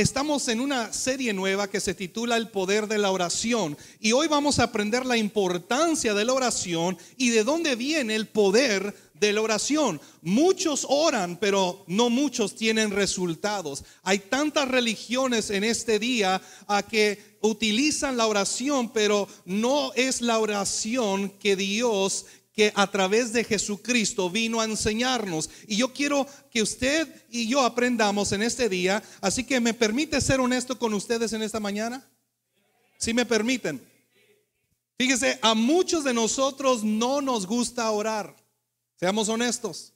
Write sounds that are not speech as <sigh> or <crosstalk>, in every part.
Estamos en una serie nueva que se titula El poder de la oración y hoy vamos a aprender la importancia de la oración y de dónde viene el poder de la oración. Muchos oran, pero no muchos tienen resultados. Hay tantas religiones en este día a que utilizan la oración, pero no es la oración que Dios que a través de Jesucristo vino a enseñarnos. Y yo quiero que usted y yo aprendamos en este día. Así que me permite ser honesto con ustedes en esta mañana. Si me permiten. Fíjese, a muchos de nosotros no nos gusta orar. Seamos honestos.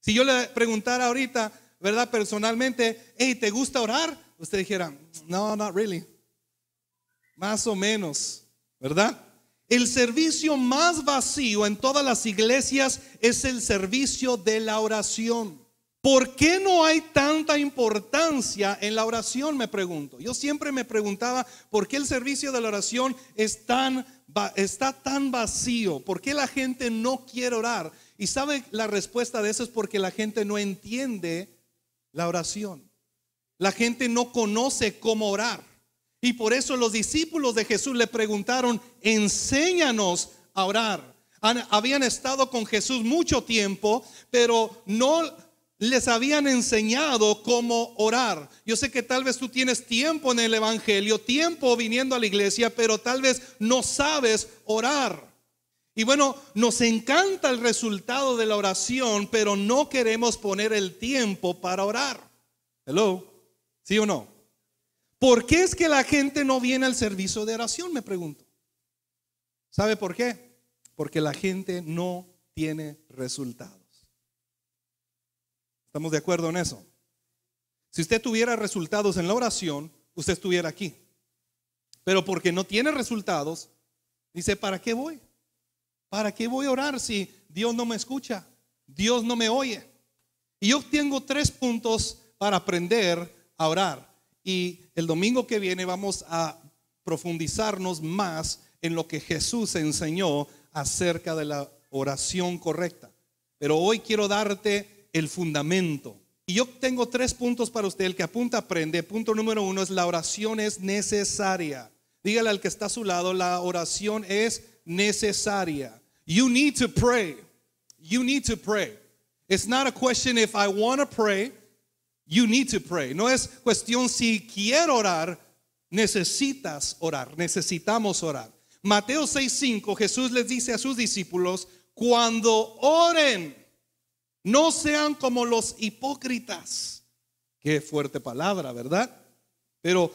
Si yo le preguntara ahorita, ¿verdad? Personalmente, hey, ¿te gusta orar? Usted dijera, no, not really. Más o menos, ¿verdad? El servicio más vacío en todas las iglesias es el servicio de la oración. ¿Por qué no hay tanta importancia en la oración? Me pregunto. Yo siempre me preguntaba por qué el servicio de la oración es tan, está tan vacío. ¿Por qué la gente no quiere orar? Y sabe la respuesta de eso es porque la gente no entiende la oración. La gente no conoce cómo orar. Y por eso los discípulos de Jesús le preguntaron, enséñanos a orar. habían estado con Jesús mucho tiempo, pero no les habían enseñado cómo orar. Yo sé que tal vez tú tienes tiempo en el Evangelio, tiempo viniendo a la iglesia, pero tal vez no sabes orar. Y bueno, nos encanta el resultado de la oración, pero no queremos poner el tiempo para orar. Hello, ¿sí o no? ¿Por qué es que la gente no viene al servicio de oración? Me pregunto. ¿Sabe por qué? Porque la gente no tiene resultados. ¿Estamos de acuerdo en eso? Si usted tuviera resultados en la oración, usted estuviera aquí. Pero porque no tiene resultados, dice, ¿para qué voy? ¿Para qué voy a orar si Dios no me escucha? Dios no me oye. Y yo tengo tres puntos para aprender a orar. Y el domingo que viene vamos a profundizarnos más en lo que Jesús enseñó acerca de la oración correcta. Pero hoy quiero darte el fundamento. Y yo tengo tres puntos para usted. El que apunta aprende. Punto número uno es la oración es necesaria. Dígale al que está a su lado, la oración es necesaria. You need to pray. You need to pray. It's not a question if I want to pray. You need to pray. No es cuestión si quiero orar, necesitas orar, necesitamos orar. Mateo 6:5, Jesús les dice a sus discípulos, cuando oren, no sean como los hipócritas. Qué fuerte palabra, ¿verdad? Pero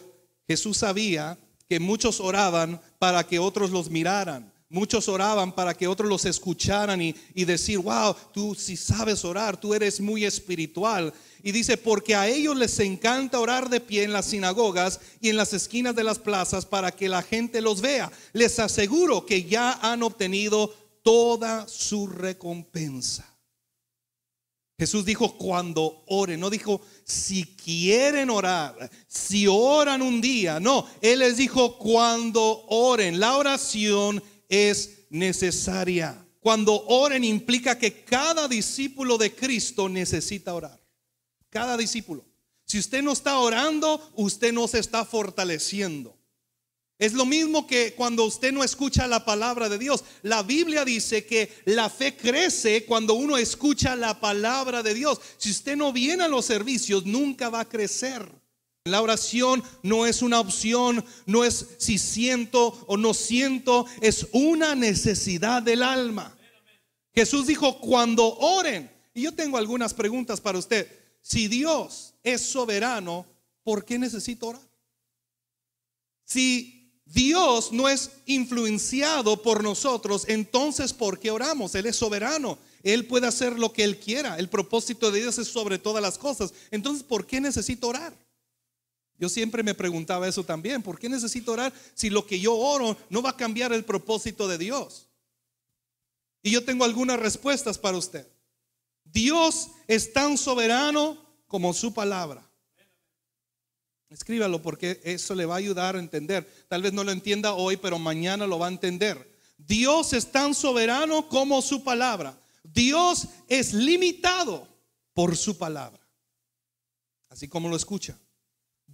Jesús sabía que muchos oraban para que otros los miraran. Muchos oraban para que otros los escucharan y, decir, wow, tú si sabes orar, tú eres muy espiritual. Y dice, porque a ellos les encanta orar de pie en las sinagogas y en las esquinas de las plazas para que la gente los vea. Les aseguro que ya han obtenido toda su recompensa. Jesús dijo cuando oren, no dijo si quieren orar, si oran un día, no, Él les dijo cuando oren. La oración es necesaria. Cuando oren implica que cada discípulo de Cristo necesita orar. Cada discípulo. Si usted no está orando, usted no se está fortaleciendo. Es lo mismo que cuando usted no escucha la palabra de Dios. La Biblia dice que la fe crece cuando uno escucha la palabra de Dios. Si usted no viene a los servicios, nunca va a crecer. La oración no es una opción, no es si siento o no siento, es una necesidad del alma. Jesús dijo, cuando oren, y yo tengo algunas preguntas para usted, si Dios es soberano, ¿por qué necesito orar? Si Dios no es influenciado por nosotros, entonces ¿por qué oramos? Él es soberano. Él puede hacer lo que Él quiera. El propósito de Dios es sobre todas las cosas. Entonces, ¿por qué necesito orar? Yo siempre me preguntaba eso también. ¿Por qué necesito orar si lo que yo oro no va a cambiar el propósito de Dios? Y yo tengo algunas respuestas para usted. Dios es tan soberano como su palabra. Escríbalo porque eso le va a ayudar a entender. Tal vez no lo entienda hoy, pero mañana lo va a entender. Dios es tan soberano como su palabra. Dios es limitado por su palabra. Así como lo escucha.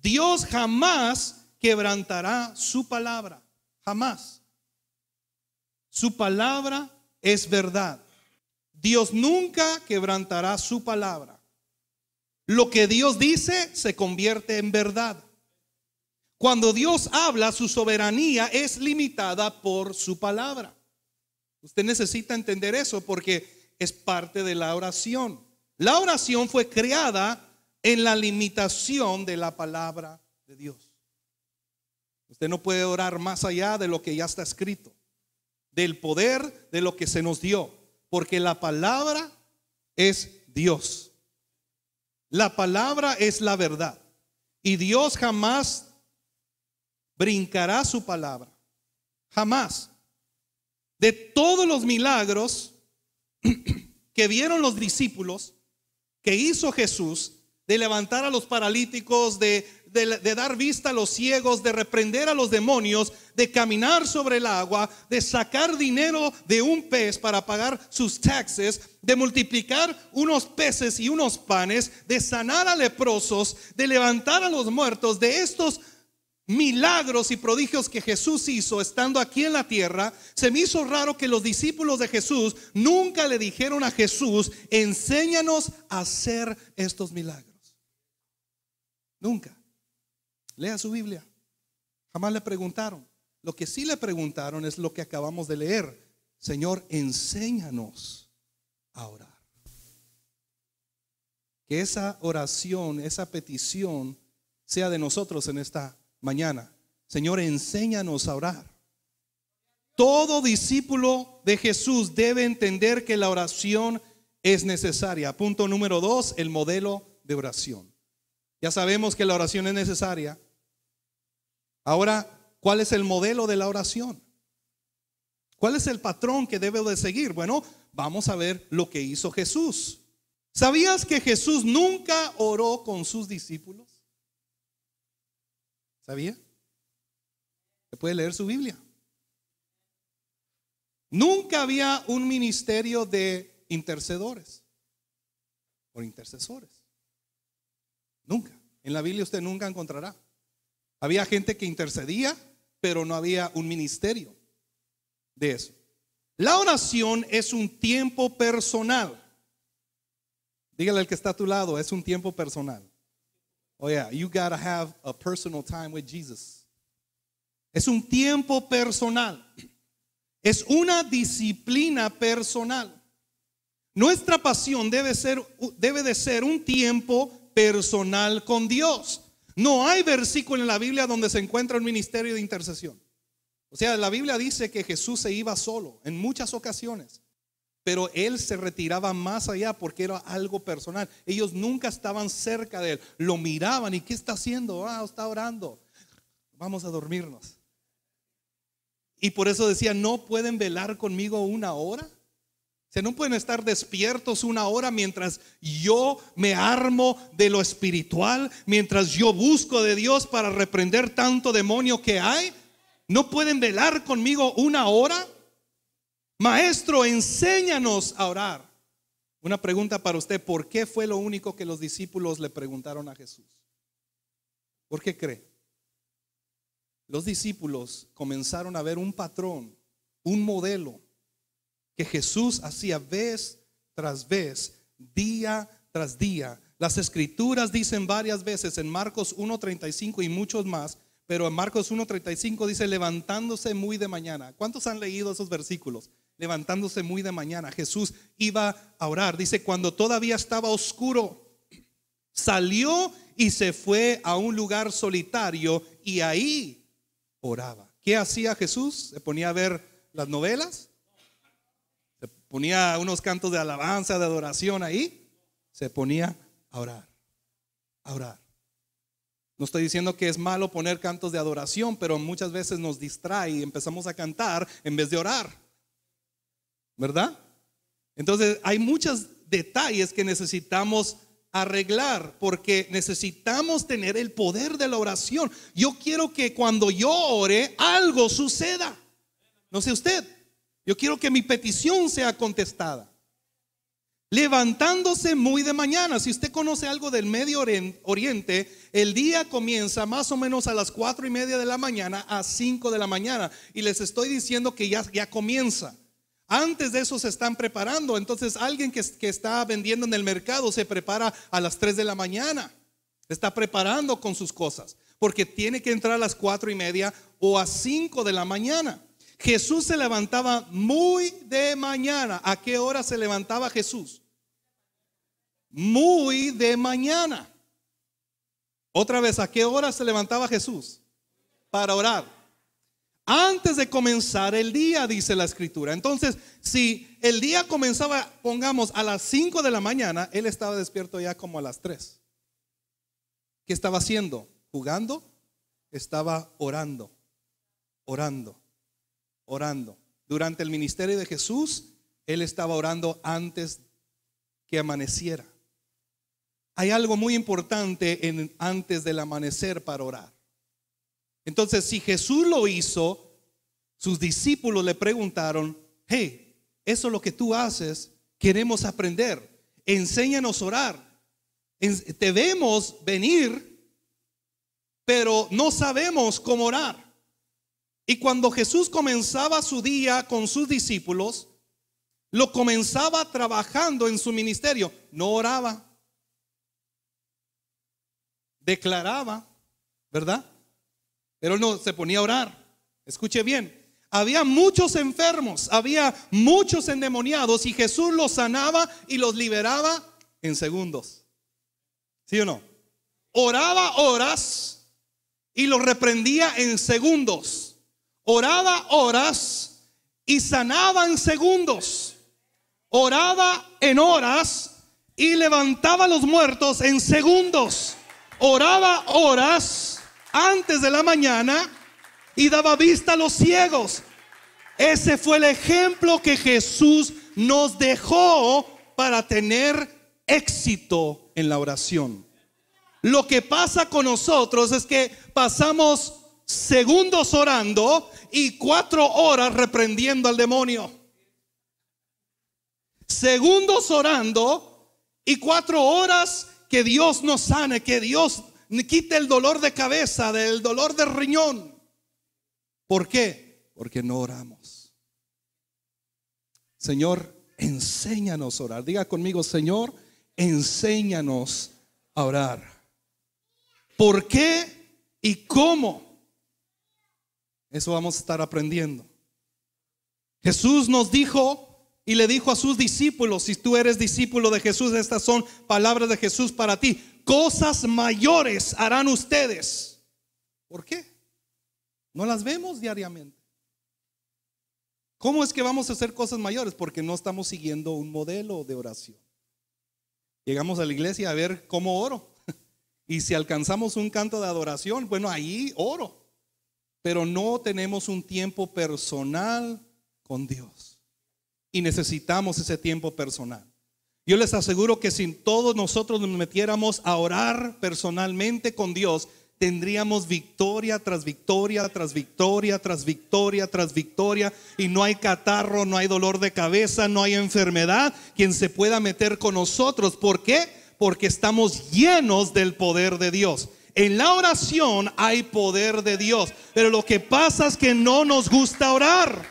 Dios jamás quebrantará su palabra, jamás. Su palabra es verdad. Dios nunca quebrantará su palabra. Lo que Dios dice se convierte en verdad. Cuando Dios habla, su soberanía es limitada por su palabra. Usted necesita entender eso porque es parte de la oración. La oración fue creada en la limitación de la palabra de Dios. Usted no puede orar más allá de lo que ya está escrito, del poder de lo que se nos dio, porque la palabra es Dios. La palabra es la verdad. Y Dios jamás brincará su palabra. Jamás. De todos los milagros <clears throat> que vieron los discípulos que hizo Jesús, de levantar a los paralíticos, de, dar vista a los ciegos, de reprender a los demonios, de caminar sobre el agua, de sacar dinero de un pez para pagar sus taxes, de multiplicar unos peces y unos panes, de sanar a leprosos, de levantar a los muertos, de estos milagros y prodigios que Jesús hizo estando aquí en la tierra, se me hizo raro que los discípulos de Jesús nunca le dijeron a Jesús, enséñanos a hacer estos milagros. Nunca. Lea su Biblia. Jamás le preguntaron. Lo que sí le preguntaron es lo que acabamos de leer. Señor, enséñanos a orar. Que esa oración, esa petición sea de nosotros en esta mañana. Señor, enséñanos a orar. Todo discípulo de Jesús debe entender que la oración es necesaria. Punto número dos, el modelo de oración. Ya sabemos que la oración es necesaria. Ahora, ¿cuál es el modelo de la oración? ¿Cuál es el patrón que Debe de seguir? Bueno, vamos a ver lo que hizo Jesús. ¿Sabías que Jesús nunca oró con sus discípulos? ¿Sabía? Se puede leer su Biblia. Nunca había un ministerio de intercedores o intercesores. Nunca. En la Biblia usted nunca encontrará. Había gente que intercedía, pero no había un ministerio de eso. La oración es un tiempo personal. Dígale al que está a tu lado, es un tiempo personal. Oh yeah, you gotta have a personal time with Jesus. Es un tiempo personal. Es una disciplina personal. Nuestra pasión debe, ser, debe de ser un tiempo personal con Dios. No hay versículo en la Biblia donde se encuentra un ministerio de intercesión. O sea, la Biblia dice que Jesús se iba solo en muchas ocasiones, pero él se retiraba más allá porque era algo personal. Ellos nunca estaban cerca de él, lo miraban y ¿qué está haciendo? Ah, está orando. Vamos a dormirnos. Y por eso decía, no pueden velar conmigo una hora no pueden estar despiertos una hora mientras yo me armo de lo espiritual, mientras yo busco de Dios para reprender tanto demonio que hay. No pueden velar conmigo una hora. Maestro, enséñanos a orar. Una pregunta para usted, ¿por qué fue lo único que los discípulos le preguntaron a Jesús? ¿Por qué cree? Los discípulos comenzaron a ver un patrón, un modelo que Jesús hacía vez tras vez, día tras día. Las escrituras dicen varias veces en Marcos 1.35 y muchos más, pero en Marcos 1.35 dice levantándose muy de mañana. ¿Cuántos han leído esos versículos? Levantándose muy de mañana. Jesús iba a orar. Dice, cuando todavía estaba oscuro, salió y se fue a un lugar solitario y ahí oraba. ¿Qué hacía Jesús? ¿Se ponía a ver las novelas? ponía unos cantos de alabanza, de adoración ahí, se ponía a orar, a orar. No estoy diciendo que es malo poner cantos de adoración, pero muchas veces nos distrae y empezamos a cantar en vez de orar. ¿Verdad? Entonces hay muchos detalles que necesitamos arreglar porque necesitamos tener el poder de la oración. Yo quiero que cuando yo ore algo suceda. No sé usted, yo quiero que mi petición sea contestada. Levantándose muy de mañana, si usted conoce algo del Medio Oriente, el día comienza más o menos a las cuatro y media de la mañana a 5 de la mañana. Y les estoy diciendo que ya, ya comienza. Antes de eso se están preparando. Entonces alguien que, está vendiendo en el mercado se prepara a las tres de la mañana. Está preparando con sus cosas. Porque tiene que entrar a las cuatro y media o a cinco de la mañana. Jesús se levantaba muy de mañana. ¿A qué hora se levantaba Jesús? Muy de mañana. Otra vez, ¿a qué hora se levantaba Jesús? Para orar. Antes de comenzar el día, dice la escritura. Entonces, si el día comenzaba, pongamos, a las 5 de la mañana, él estaba despierto ya como a las 3. ¿Qué estaba haciendo? ¿Jugando? Estaba orando, orando orando. Durante el ministerio de Jesús, él estaba orando antes que amaneciera. Hay algo muy importante en antes del amanecer para orar. Entonces, si Jesús lo hizo, sus discípulos le preguntaron, hey, eso es lo que tú haces, queremos aprender, enséñanos a orar. Te vemos venir, pero no sabemos cómo orar. Y cuando Jesús comenzaba su día con sus discípulos, lo comenzaba trabajando en su ministerio. No oraba, declaraba, ¿verdad? Pero no se ponía a orar. Escuche bien, había muchos enfermos, había muchos endemoniados y Jesús los sanaba y los liberaba en segundos. ¿Sí o no? Oraba horas y los reprendía en segundos. Oraba horas y sanaba en segundos. Oraba en horas y levantaba a los muertos en segundos. Oraba horas antes de la mañana y daba vista a los ciegos. Ese fue el ejemplo que Jesús nos dejó para tener éxito en la oración. Lo que pasa con nosotros es que pasamos segundos orando y cuatro horas reprendiendo al demonio. Segundos orando y cuatro horas que Dios nos sane, que Dios quite el dolor de cabeza, del dolor de riñón. ¿Por qué? Porque no oramos. Señor, enséñanos a orar. Diga conmigo, Señor, enséñanos a orar. ¿Por qué y cómo? Eso vamos a estar aprendiendo. Jesús nos dijo y le dijo a sus discípulos, si tú eres discípulo de Jesús, estas son palabras de Jesús para ti. Cosas mayores harán ustedes. ¿Por qué? No las vemos diariamente. ¿Cómo es que vamos a hacer cosas mayores? Porque no estamos siguiendo un modelo de oración. Llegamos a la iglesia a ver cómo oro. <laughs> Y si alcanzamos un canto de adoración, bueno, ahí oro pero no tenemos un tiempo personal con Dios. Y necesitamos ese tiempo personal. Yo les aseguro que si todos nosotros nos metiéramos a orar personalmente con Dios, tendríamos victoria tras victoria, tras victoria, tras victoria, tras victoria. Y no hay catarro, no hay dolor de cabeza, no hay enfermedad quien se pueda meter con nosotros. ¿Por qué? Porque estamos llenos del poder de Dios. En la oración hay poder de Dios, pero lo que pasa es que no nos gusta orar,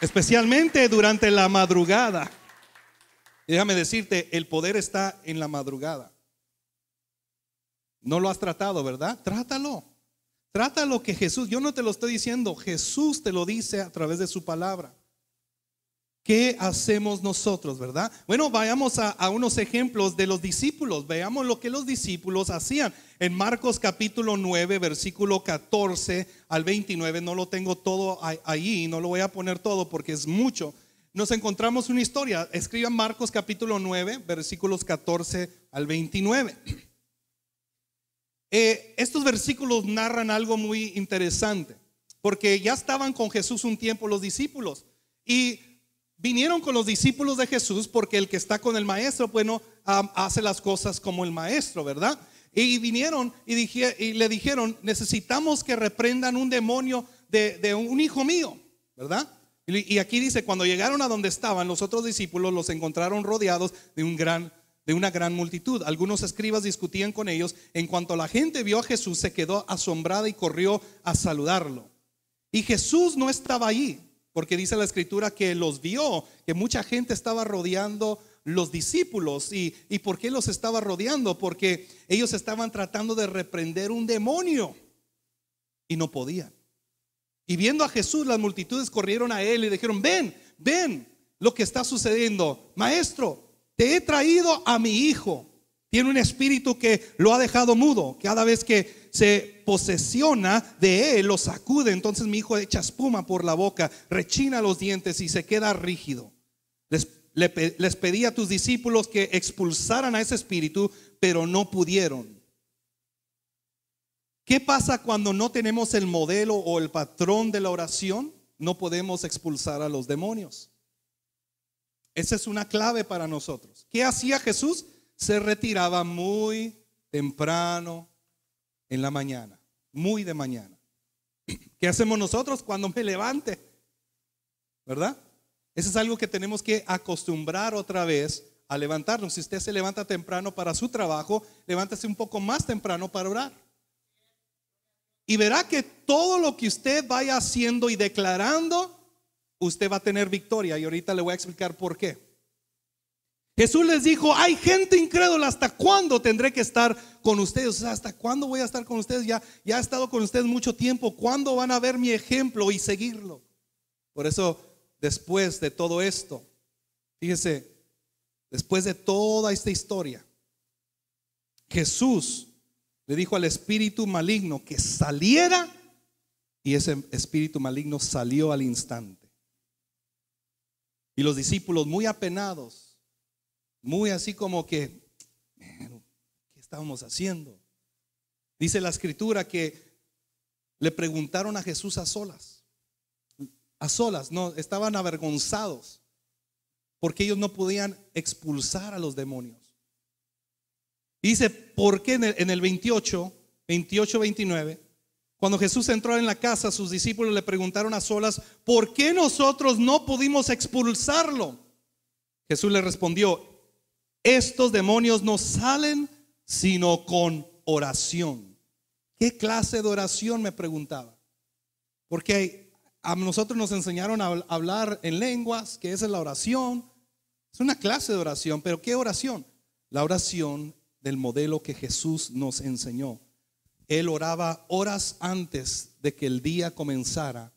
especialmente durante la madrugada. Déjame decirte, el poder está en la madrugada. No lo has tratado, ¿verdad? Trátalo. Trata lo que Jesús, yo no te lo estoy diciendo, Jesús te lo dice a través de su palabra. ¿Qué hacemos nosotros, verdad? Bueno, vayamos a, unos ejemplos de los discípulos. Veamos lo que los discípulos hacían. En Marcos capítulo 9, versículo 14 al 29, no lo tengo todo ahí, no lo voy a poner todo porque es mucho. Nos encontramos una historia. Escriban Marcos capítulo 9, versículos 14 al 29. Eh, estos versículos narran algo muy interesante, porque ya estaban con Jesús un tiempo los discípulos y vinieron con los discípulos de Jesús porque el que está con el maestro, bueno, hace las cosas como el maestro, ¿verdad? Y vinieron y, y le dijeron, necesitamos que reprendan un demonio de, un hijo mío, ¿verdad? Y, aquí dice, cuando llegaron a donde estaban los otros discípulos, los encontraron rodeados de, un gran, de una gran multitud. Algunos escribas discutían con ellos. En cuanto la gente vio a Jesús, se quedó asombrada y corrió a saludarlo. Y Jesús no estaba allí, porque dice la escritura que los vio, que mucha gente estaba rodeando los discípulos. ¿Y, y por qué los estaba rodeando? Porque ellos estaban tratando de reprender un demonio y no podían. Y viendo a Jesús, las multitudes corrieron a él y dijeron, ven, ven lo que está sucediendo. Maestro, te he traído a mi hijo. Tiene un espíritu que lo ha dejado mudo. Cada vez que se posesiona de él, lo sacude, entonces mi hijo echa espuma por la boca, rechina los dientes y se queda rígido. Les, les pedí a tus discípulos que expulsaran a ese espíritu, pero no pudieron. ¿Qué pasa cuando no tenemos el modelo o el patrón de la oración? No podemos expulsar a los demonios. Esa es una clave para nosotros. ¿Qué hacía Jesús? Se retiraba muy temprano en la mañana muy de mañana. ¿Qué hacemos nosotros cuando me levante? ¿Verdad? Eso es algo que tenemos que acostumbrar otra vez a levantarnos. Si usted se levanta temprano para su trabajo, levántese un poco más temprano para orar. Y verá que todo lo que usted vaya haciendo y declarando, usted va a tener victoria. Y ahorita le voy a explicar por qué. Jesús les dijo, hay gente incrédula, ¿hasta cuándo tendré que estar con ustedes? ¿hasta cuándo voy a estar con ustedes? Ya, ya he estado con ustedes mucho tiempo, ¿cuándo van a ver mi ejemplo y seguirlo? Por eso, después de todo esto, Fíjense después de toda esta historia, Jesús le dijo al espíritu maligno que saliera y ese espíritu maligno salió al instante. Y los discípulos muy apenados muy así como que, ¿qué estábamos haciendo? Dice la escritura que le preguntaron a Jesús a solas, a solas, no, estaban avergonzados porque ellos no podían expulsar a los demonios. Dice, ¿por qué en el, en el 28, 28, 29? Cuando Jesús entró en la casa, sus discípulos le preguntaron a solas, ¿por qué nosotros no pudimos expulsarlo? Jesús le respondió, estos demonios no salen sino con oración. ¿Qué clase de oración me preguntaba? Porque a nosotros nos enseñaron a hablar en lenguas, que esa es la oración. Es una clase de oración, pero ¿qué oración? La oración del modelo que Jesús nos enseñó. Él oraba horas antes de que el día comenzara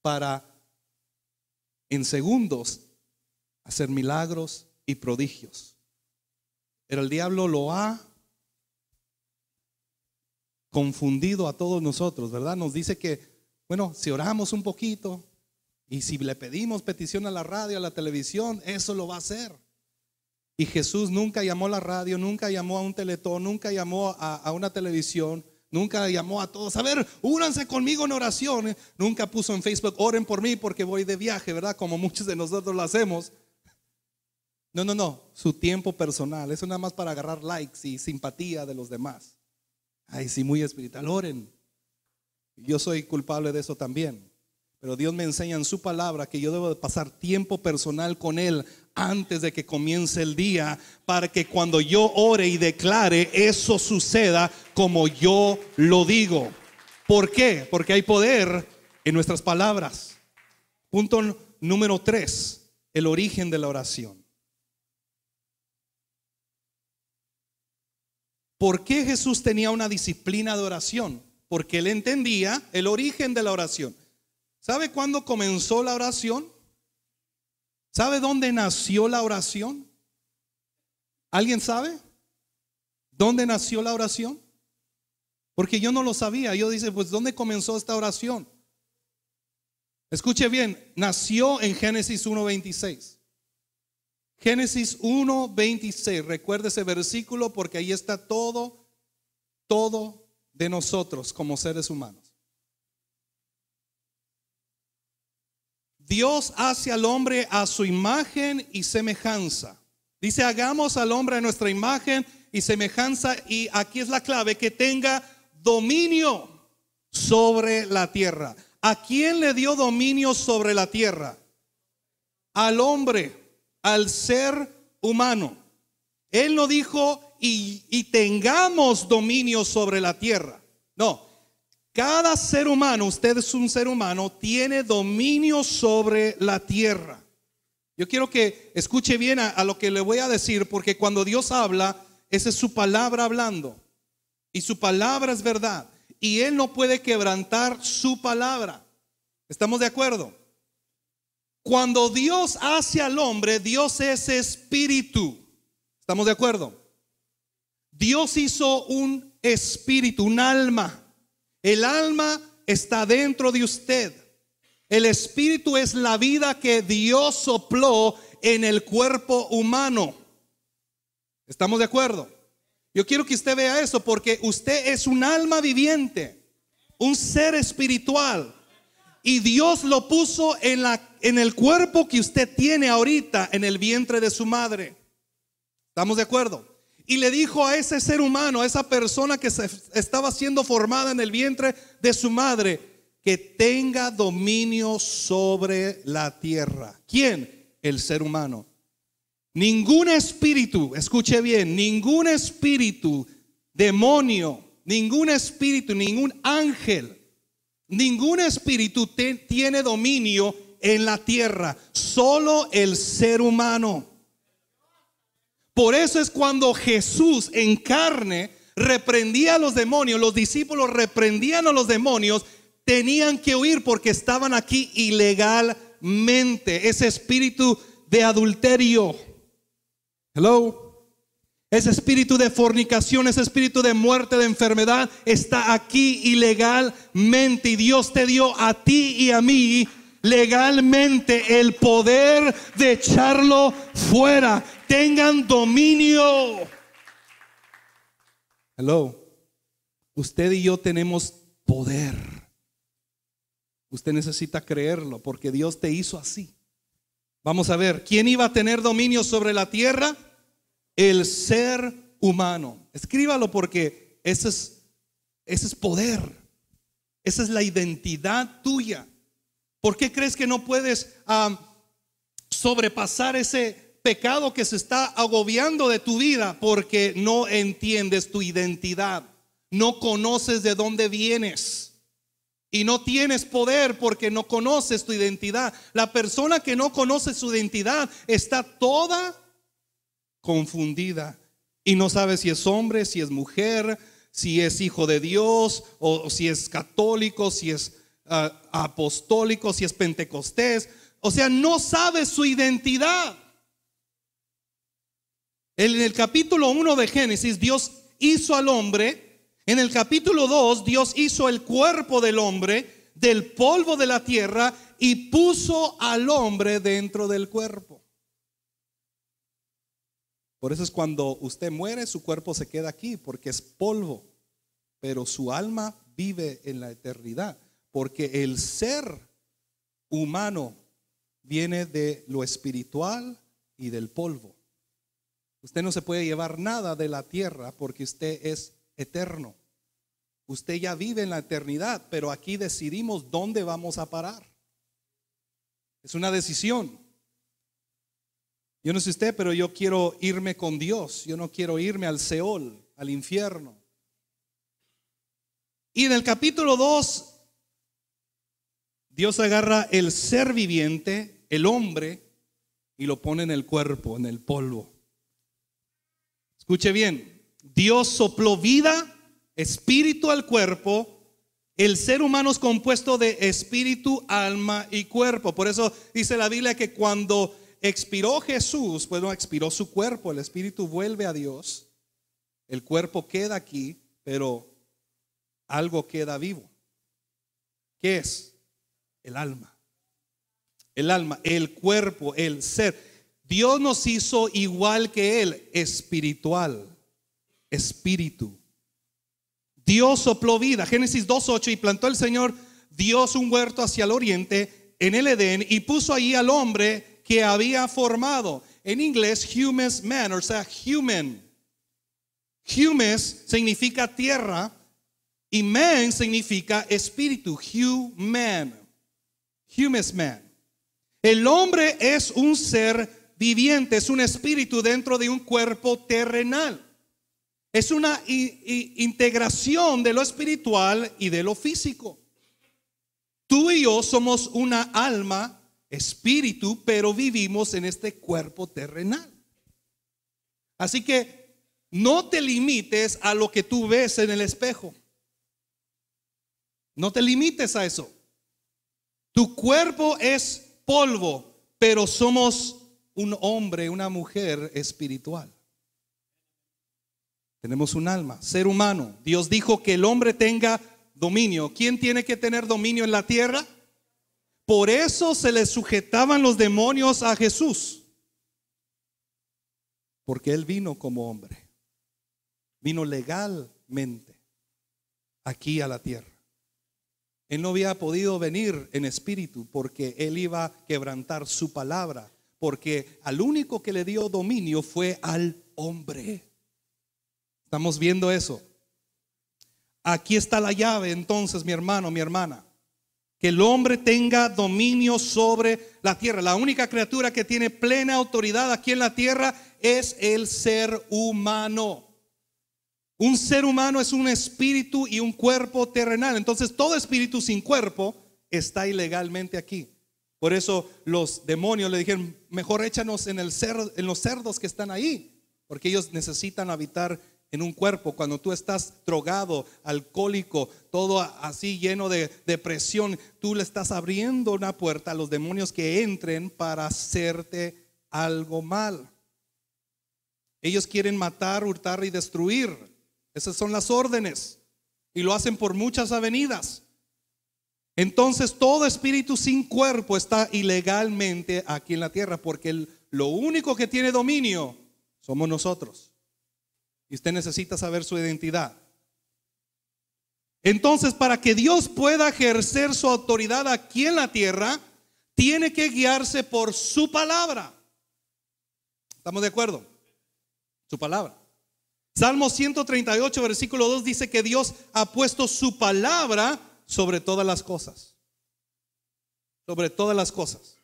para en segundos hacer milagros y prodigios. Pero el diablo lo ha confundido a todos nosotros, ¿verdad? Nos dice que, bueno, si oramos un poquito y si le pedimos petición a la radio, a la televisión, eso lo va a hacer. Y Jesús nunca llamó a la radio, nunca llamó a un teletón, nunca llamó a, una televisión, nunca llamó a todos. A ver, únanse conmigo en oración. ¿eh? Nunca puso en Facebook, oren por mí porque voy de viaje, ¿verdad? Como muchos de nosotros lo hacemos. No, no, no, su tiempo personal. Eso nada más para agarrar likes y simpatía de los demás. Ay, sí, muy espiritual. Oren. Yo soy culpable de eso también. Pero Dios me enseña en su palabra que yo debo pasar tiempo personal con Él antes de que comience el día para que cuando yo ore y declare eso suceda como yo lo digo. ¿Por qué? Porque hay poder en nuestras palabras. Punto número tres, el origen de la oración. ¿Por qué Jesús tenía una disciplina de oración? Porque él entendía el origen de la oración. ¿Sabe cuándo comenzó la oración? ¿Sabe dónde nació la oración? ¿Alguien sabe? ¿Dónde nació la oración? Porque yo no lo sabía. Yo dice, pues ¿dónde comenzó esta oración? Escuche bien, nació en Génesis 1.26. Génesis 1, 26. Recuerde ese versículo porque ahí está todo, todo de nosotros como seres humanos. Dios hace al hombre a su imagen y semejanza. Dice, hagamos al hombre a nuestra imagen y semejanza. Y aquí es la clave, que tenga dominio sobre la tierra. ¿A quién le dio dominio sobre la tierra? Al hombre al ser humano. Él no dijo y, tengamos dominio sobre la tierra. No, cada ser humano, usted es un ser humano, tiene dominio sobre la tierra. Yo quiero que escuche bien a, a lo que le voy a decir, porque cuando Dios habla, esa es su palabra hablando. Y su palabra es verdad. Y Él no puede quebrantar su palabra. ¿Estamos de acuerdo? Cuando Dios hace al hombre, Dios es espíritu. ¿Estamos de acuerdo? Dios hizo un espíritu, un alma. El alma está dentro de usted. El espíritu es la vida que Dios sopló en el cuerpo humano. ¿Estamos de acuerdo? Yo quiero que usted vea eso porque usted es un alma viviente, un ser espiritual. Y Dios lo puso en la en el cuerpo que usted tiene ahorita en el vientre de su madre. ¿Estamos de acuerdo? Y le dijo a ese ser humano, a esa persona que se estaba siendo formada en el vientre de su madre, que tenga dominio sobre la tierra. ¿Quién? El ser humano. Ningún espíritu, escuche bien, ningún espíritu, demonio, ningún espíritu, ningún ángel, ningún espíritu tiene dominio en la tierra, solo el ser humano. Por eso es cuando Jesús en carne reprendía a los demonios, los discípulos reprendían a los demonios, tenían que huir porque estaban aquí ilegalmente. Ese espíritu de adulterio. Hello. Ese espíritu de fornicación, ese espíritu de muerte, de enfermedad, está aquí ilegalmente. Y Dios te dio a ti y a mí legalmente el poder de echarlo fuera. Tengan dominio. Hello. Usted y yo tenemos poder. Usted necesita creerlo porque Dios te hizo así. Vamos a ver, ¿quién iba a tener dominio sobre la tierra? El ser humano. Escríbalo porque ese es, ese es poder. Esa es la identidad tuya. ¿Por qué crees que no puedes sobrepasar ese pecado que se está agobiando de tu vida? Porque no entiendes tu identidad, no conoces de dónde vienes. Y no tienes poder porque no conoces tu identidad. La persona que no conoce su identidad está toda confundida y no sabe si es hombre, si es mujer, si es hijo de Dios o si es católico, si es eh, apostólicos y si es pentecostés. O sea, no sabe su identidad. En el capítulo 1 de Génesis, Dios hizo al hombre. En el capítulo 2, Dios hizo el cuerpo del hombre del polvo de la tierra y puso al hombre dentro del cuerpo. Por eso es cuando usted muere, su cuerpo se queda aquí porque es polvo, pero su alma vive en la eternidad porque el ser humano viene de lo espiritual y del polvo. Usted no se puede llevar nada de la tierra porque usted es eterno. Usted ya vive en la eternidad, pero aquí decidimos dónde vamos a parar. Es una decisión. Yo no sé usted, pero yo quiero irme con Dios. Yo no quiero irme al Seol, al infierno. Y en el capítulo 2 Dios agarra el ser viviente, el hombre, y lo pone en el cuerpo, en el polvo. Escuche bien, Dios sopló vida, espíritu al cuerpo. El ser humano es compuesto de espíritu, alma y cuerpo. Por eso dice la Biblia que cuando expiró Jesús, pues no expiró su cuerpo, el espíritu vuelve a Dios, el cuerpo queda aquí, pero algo queda vivo. ¿Qué es? el alma. El alma, el cuerpo, el ser. Dios nos hizo igual que Él, espiritual, espíritu. Dios sopló vida, Génesis 2.8, y plantó el Señor Dios un huerto hacia el oriente en el Edén y puso allí al hombre que había formado. En inglés, humus man, o sea, human. Humus significa tierra y man significa espíritu, human. Humus man. El hombre es un ser viviente, es un espíritu dentro de un cuerpo terrenal. Es una integración de lo espiritual y de lo físico. Tú y yo somos una alma, espíritu, pero vivimos en este cuerpo terrenal. Así que no te limites a lo que tú ves en el espejo. No te limites a eso. Tu cuerpo es polvo, pero somos un hombre, una mujer espiritual. Tenemos un alma, ser humano. Dios dijo que el hombre tenga dominio. ¿Quién tiene que tener dominio en la tierra? Por eso se le sujetaban los demonios a Jesús. Porque Él vino como hombre. Vino legalmente aquí a la tierra. Él no había podido venir en espíritu porque él iba a quebrantar su palabra, porque al único que le dio dominio fue al hombre. Estamos viendo eso. Aquí está la llave entonces, mi hermano, mi hermana. Que el hombre tenga dominio sobre la tierra. La única criatura que tiene plena autoridad aquí en la tierra es el ser humano. Un ser humano es un espíritu y un cuerpo terrenal. Entonces todo espíritu sin cuerpo está ilegalmente aquí. Por eso los demonios le dijeron, mejor échanos en, los cerdos que están ahí, porque ellos necesitan habitar en un cuerpo. Cuando tú estás drogado, alcohólico, todo así lleno de depresión, tú le estás abriendo una puerta a los demonios que entren para hacerte algo mal. Ellos quieren matar, hurtar y destruir. Esas son las órdenes. Y lo hacen por muchas avenidas. Entonces todo espíritu sin cuerpo está ilegalmente aquí en la tierra porque lo único que tiene dominio somos nosotros. Y usted necesita saber su identidad. Entonces, para que Dios pueda ejercer su autoridad aquí en la tierra, tiene que guiarse por su palabra. ¿Estamos de acuerdo? Su palabra. Salmo 138, versículo 2 dice que Dios ha puesto su palabra sobre todas las cosas. Sobre todas las cosas.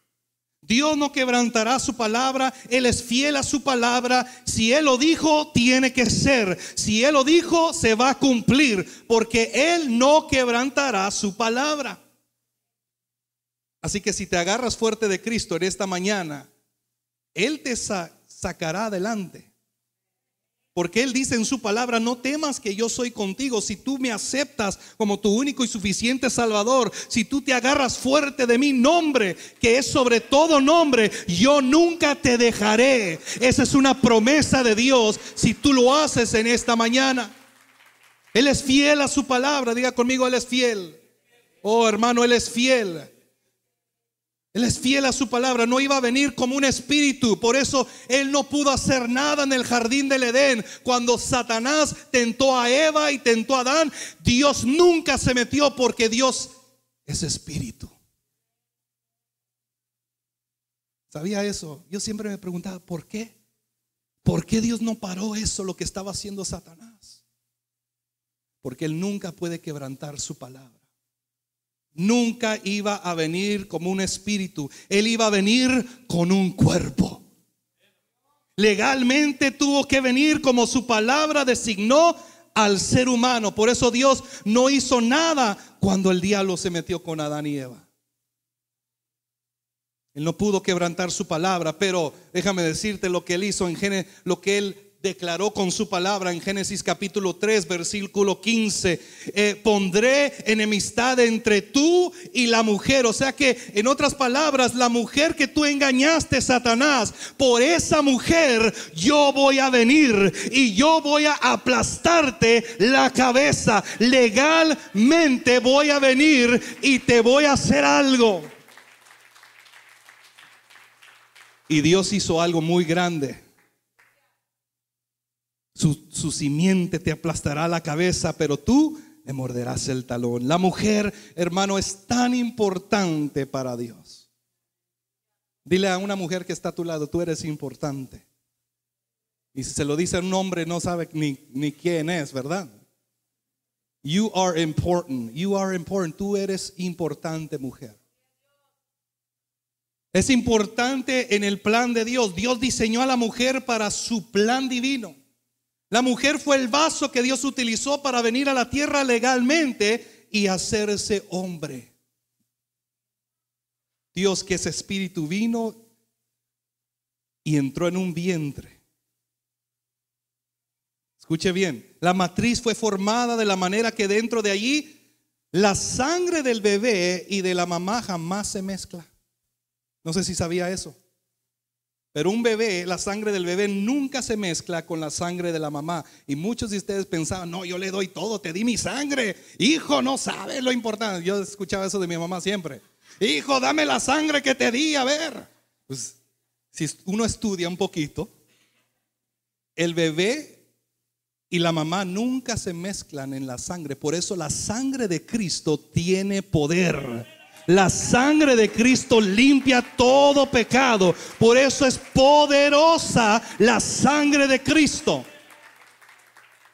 Dios no quebrantará su palabra, Él es fiel a su palabra. Si Él lo dijo, tiene que ser. Si Él lo dijo, se va a cumplir, porque Él no quebrantará su palabra. Así que si te agarras fuerte de Cristo en esta mañana, Él te sacará adelante. Porque Él dice en su palabra, no temas que yo soy contigo, si tú me aceptas como tu único y suficiente Salvador, si tú te agarras fuerte de mi nombre, que es sobre todo nombre, yo nunca te dejaré. Esa es una promesa de Dios si tú lo haces en esta mañana. Él es fiel a su palabra, diga conmigo, Él es fiel. Oh hermano, Él es fiel. Él es fiel a su palabra, no iba a venir como un espíritu. Por eso él no pudo hacer nada en el jardín del Edén. Cuando Satanás tentó a Eva y tentó a Adán, Dios nunca se metió porque Dios es espíritu. ¿Sabía eso? Yo siempre me preguntaba, ¿por qué? ¿Por qué Dios no paró eso, lo que estaba haciendo Satanás? Porque él nunca puede quebrantar su palabra nunca iba a venir como un espíritu, él iba a venir con un cuerpo. Legalmente tuvo que venir como su palabra designó al ser humano. Por eso Dios no hizo nada cuando el diablo se metió con Adán y Eva. Él no pudo quebrantar su palabra, pero déjame decirte lo que él hizo en Génesis, lo que él declaró con su palabra en Génesis capítulo 3, versículo 15, eh, pondré enemistad entre tú y la mujer. O sea que, en otras palabras, la mujer que tú engañaste, Satanás, por esa mujer yo voy a venir y yo voy a aplastarte la cabeza. Legalmente voy a venir y te voy a hacer algo. Y Dios hizo algo muy grande su, simiente te aplastará la cabeza, pero tú le morderás el talón. La mujer, hermano, es tan importante para Dios. Dile a una mujer que está a tu lado, tú eres importante. Y si se lo dice a un hombre, no sabe ni, ni quién es, ¿verdad? You are important. You are important. Tú eres importante, mujer. Es importante en el plan de Dios. Dios diseñó a la mujer para su plan divino. La mujer fue el vaso que Dios utilizó para venir a la tierra legalmente y hacerse hombre. Dios que es espíritu vino y entró en un vientre. Escuche bien, la matriz fue formada de la manera que dentro de allí la sangre del bebé y de la mamá jamás se mezcla. No sé si sabía eso. Pero un bebé, la sangre del bebé nunca se mezcla con la sangre de la mamá. Y muchos de ustedes pensaban, no, yo le doy todo, te di mi sangre. Hijo, no sabes lo importante. Yo escuchaba eso de mi mamá siempre. Hijo, dame la sangre que te di, a ver. Pues, si uno estudia un poquito, el bebé y la mamá nunca se mezclan en la sangre. Por eso la sangre de Cristo tiene poder. La sangre de Cristo limpia todo pecado. Por eso es poderosa la sangre de Cristo.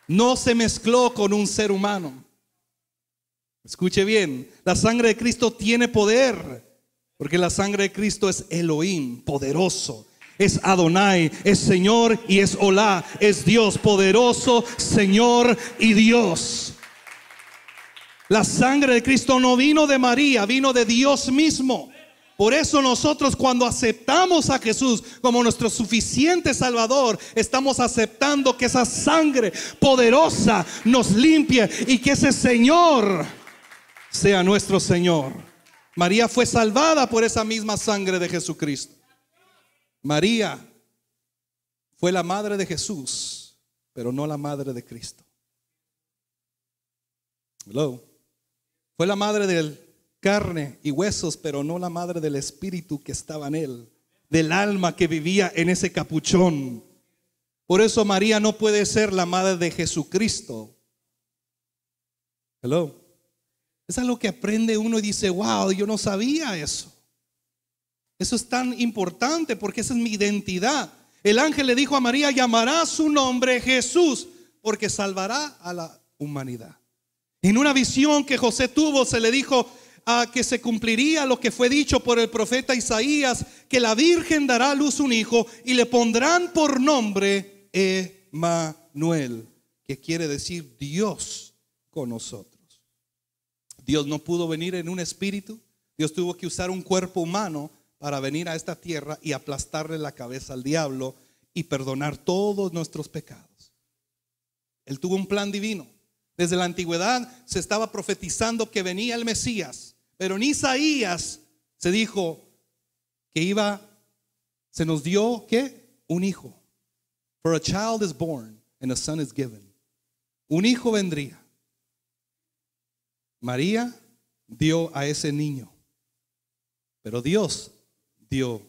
No se mezcló con un ser humano. Escuche bien, la sangre de Cristo tiene poder. Porque la sangre de Cristo es Elohim, poderoso. Es Adonai, es Señor y es Olá, es Dios, poderoso Señor y Dios. La sangre de Cristo no vino de María, vino de Dios mismo. Por eso nosotros cuando aceptamos a Jesús como nuestro suficiente Salvador, estamos aceptando que esa sangre poderosa nos limpie y que ese Señor sea nuestro Señor. María fue salvada por esa misma sangre de Jesucristo. María fue la madre de Jesús, pero no la madre de Cristo. Hello. Fue la madre del carne y huesos, pero no la madre del espíritu que estaba en él, del alma que vivía en ese capuchón. Por eso María no puede ser la madre de Jesucristo. Hello. Es algo que aprende uno y dice, wow, yo no sabía eso. Eso es tan importante porque esa es mi identidad. El ángel le dijo a María, llamará su nombre Jesús porque salvará a la humanidad. En una visión que José tuvo se le dijo a ah, que se cumpliría lo que fue dicho por el profeta Isaías, que la Virgen dará a luz un hijo y le pondrán por nombre Emmanuel, que quiere decir Dios con nosotros. Dios no pudo venir en un espíritu, Dios tuvo que usar un cuerpo humano para venir a esta tierra y aplastarle la cabeza al diablo y perdonar todos nuestros pecados. Él tuvo un plan divino, desde la antigüedad se estaba profetizando que venía el Mesías, pero en Isaías se dijo que iba, se nos dio, ¿qué? Un hijo. For a child is born and a son is given. Un hijo vendría. María dio a ese niño, pero Dios dio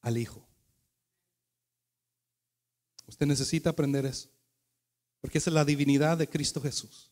al hijo. Usted necesita aprender eso, porque esa es la divinidad de Cristo Jesús.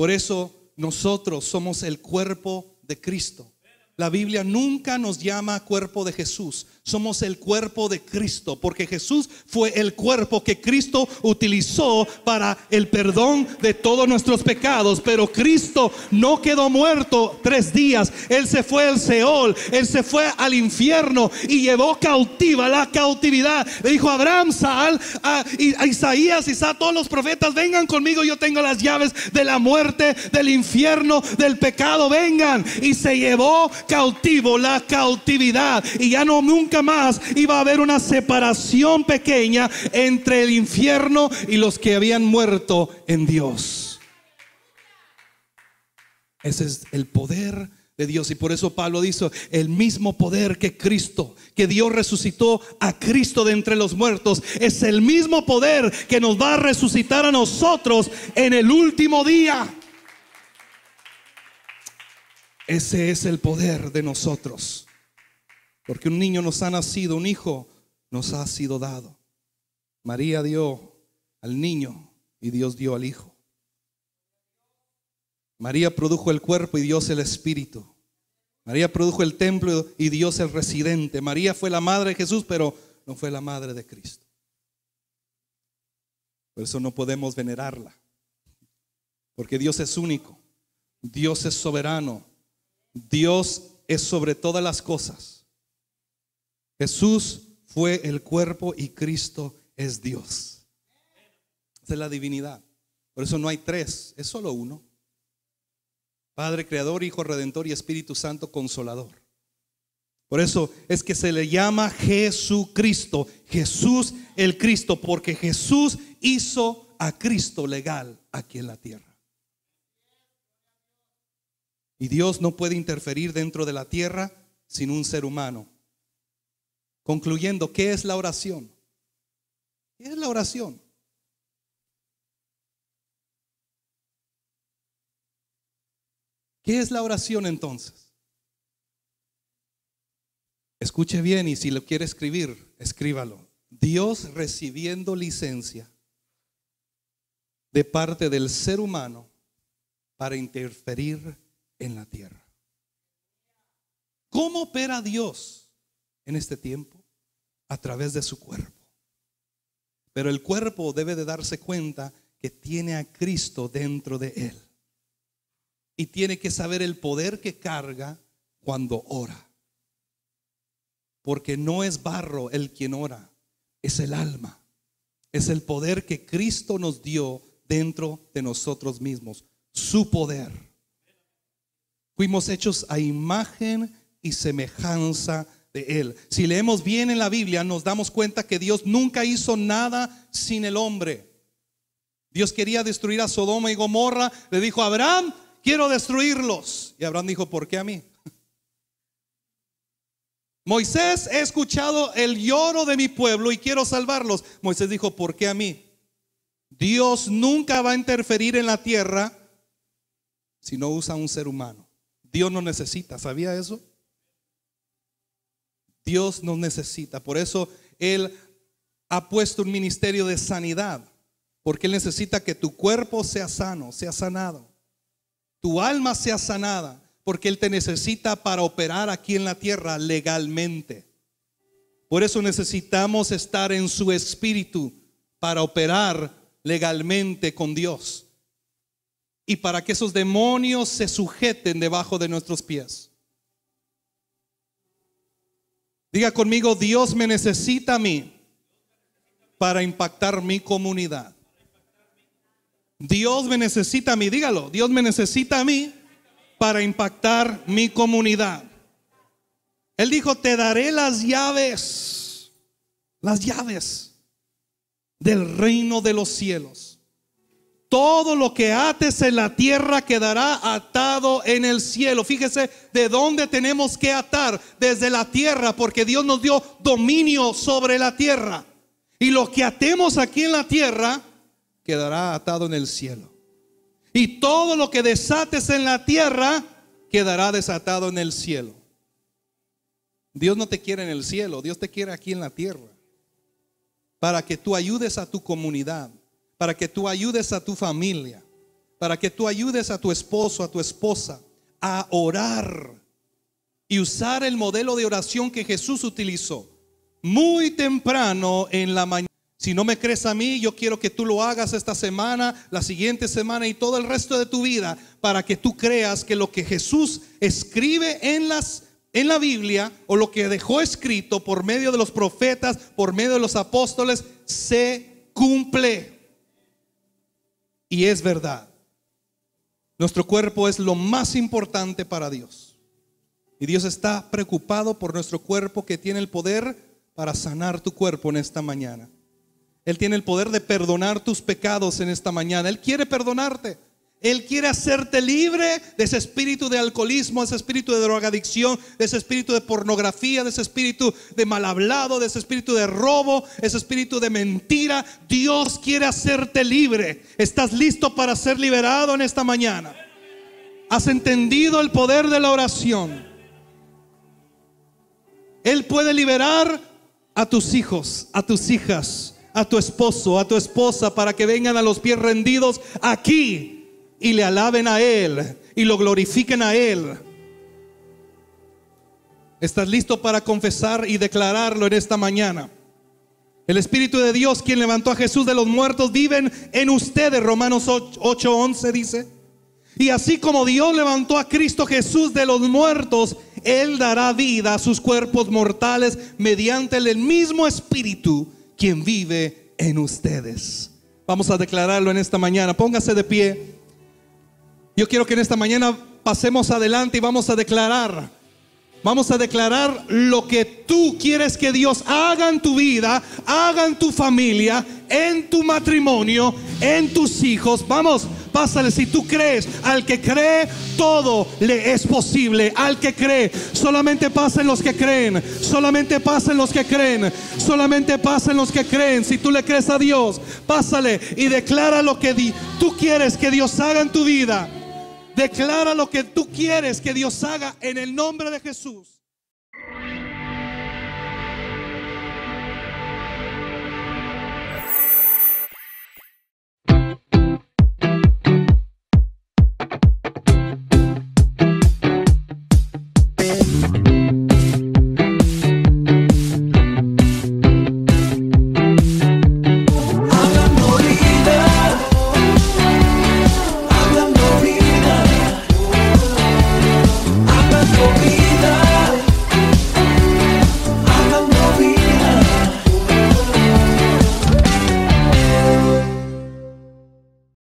Por eso nosotros somos el cuerpo de Cristo. La Biblia nunca nos llama cuerpo de Jesús. Somos el cuerpo de Cristo, porque Jesús fue el cuerpo que Cristo utilizó para el perdón de todos nuestros pecados. Pero Cristo no quedó muerto tres días. Él se fue al Seol, Él se fue al infierno y llevó cautiva la cautividad. dijo Abraham, Saal, a, Isaías, Isaías, a todos los profetas, vengan conmigo, yo tengo las llaves de la muerte, del infierno, del pecado, vengan. Y se llevó cautivo la cautividad y ya no nunca más iba a haber una separación pequeña entre el infierno y los que habían muerto en Dios. Ese es el poder de Dios. Y por eso Pablo dice, el mismo poder que Cristo, que Dios resucitó a Cristo de entre los muertos, es el mismo poder que nos va a resucitar a nosotros en el último día. Ese es el poder de nosotros. Porque un niño nos ha nacido, un hijo nos ha sido dado. María dio al niño y Dios dio al hijo. María produjo el cuerpo y Dios el espíritu. María produjo el templo y Dios el residente. María fue la madre de Jesús, pero no fue la madre de Cristo. Por eso no podemos venerarla. Porque Dios es único. Dios es soberano. Dios es sobre todas las cosas. Jesús fue el cuerpo y Cristo es Dios. Esa es la divinidad. Por eso no hay tres, es solo uno. Padre Creador, Hijo Redentor y Espíritu Santo Consolador. Por eso es que se le llama Jesucristo, Jesús el Cristo, porque Jesús hizo a Cristo legal aquí en la tierra. Y Dios no puede interferir dentro de la tierra sin un ser humano. Concluyendo, ¿qué es la oración? ¿Qué es la oración? ¿Qué es la oración entonces? Escuche bien y si lo quiere escribir, escríbalo. Dios recibiendo licencia de parte del ser humano para interferir en la tierra. ¿Cómo opera Dios en este tiempo? A través de su cuerpo. Pero el cuerpo debe de darse cuenta que tiene a Cristo dentro de él. Y tiene que saber el poder que carga cuando ora. Porque no es barro el quien ora, es el alma. Es el poder que Cristo nos dio dentro de nosotros mismos. Su poder. Fuimos hechos a imagen y semejanza de Él. Si leemos bien en la Biblia, nos damos cuenta que Dios nunca hizo nada sin el hombre. Dios quería destruir a Sodoma y Gomorra. Le dijo a Abraham, quiero destruirlos. Y Abraham dijo, ¿por qué a mí? <laughs> Moisés, he escuchado el lloro de mi pueblo y quiero salvarlos. Moisés dijo, ¿por qué a mí? Dios nunca va a interferir en la tierra si no usa un ser humano. Dios no necesita, ¿sabía eso? Dios no necesita, por eso Él ha puesto un ministerio de sanidad, porque Él necesita que tu cuerpo sea sano, sea sanado, tu alma sea sanada, porque Él te necesita para operar aquí en la tierra legalmente. Por eso necesitamos estar en su espíritu para operar legalmente con Dios y para que esos demonios se sujeten debajo de nuestros pies. Diga conmigo, Dios me necesita a mí para impactar mi comunidad. Dios me necesita a mí, dígalo, Dios me necesita a mí para impactar mi comunidad. Él dijo, te daré las llaves, las llaves del reino de los cielos todo lo que ates en la tierra quedará atado en el cielo. Fíjese de dónde tenemos que atar, desde la tierra, porque Dios nos dio dominio sobre la tierra. Y lo que atemos aquí en la tierra quedará atado en el cielo. Y todo lo que desates en la tierra quedará desatado en el cielo. Dios no te quiere en el cielo, Dios te quiere aquí en la tierra. Para que tú ayudes a tu comunidad para que tú ayudes a tu familia, para que tú ayudes a tu esposo, a tu esposa, a orar y usar el modelo de oración que Jesús utilizó muy temprano en la mañana. Si no me crees a mí, yo quiero que tú lo hagas esta semana, la siguiente semana y todo el resto de tu vida para que tú creas que lo que Jesús escribe en las en la Biblia o lo que dejó escrito por medio de los profetas, por medio de los apóstoles se cumple y es verdad. Nuestro cuerpo es lo más importante para Dios. Y Dios está preocupado por nuestro cuerpo que tiene el poder para sanar tu cuerpo en esta mañana. Él tiene el poder de perdonar tus pecados en esta mañana. Él quiere perdonarte. Él quiere hacerte libre de ese espíritu de alcoholismo, de ese espíritu de drogadicción, de ese espíritu de pornografía, de ese espíritu de mal hablado, de ese espíritu de robo, ese espíritu de mentira. Dios quiere hacerte libre. ¿Estás listo para ser liberado en esta mañana? ¿Has entendido el poder de la oración? Él puede liberar a tus hijos, a tus hijas, a tu esposo, a tu esposa, para que vengan a los pies rendidos aquí y le alaben a Él y lo glorifiquen a Él. ¿Estás listo para confesar y declararlo en esta mañana? El Espíritu de Dios, quien levantó a Jesús de los muertos, viven en ustedes. Romanos 8:11 dice. Y así como Dios levantó a Cristo Jesús de los muertos, Él dará vida a sus cuerpos mortales mediante el mismo Espíritu, quien vive en ustedes. Vamos a declararlo en esta mañana. Póngase de pie. Yo quiero que en esta mañana pasemos adelante y vamos a declarar. Vamos a declarar lo que tú quieres que Dios haga en tu vida, haga en tu familia, en tu matrimonio, en tus hijos. Vamos, pásale si tú crees. Al que cree, todo le es posible. Al que cree, solamente pasen los que creen. Solamente en los que creen. Solamente en los que creen. Si tú le crees a Dios, pásale y declara lo que tú quieres que Dios haga en tu vida. Declara lo que tú quieres que Dios haga en el nombre de Jesús.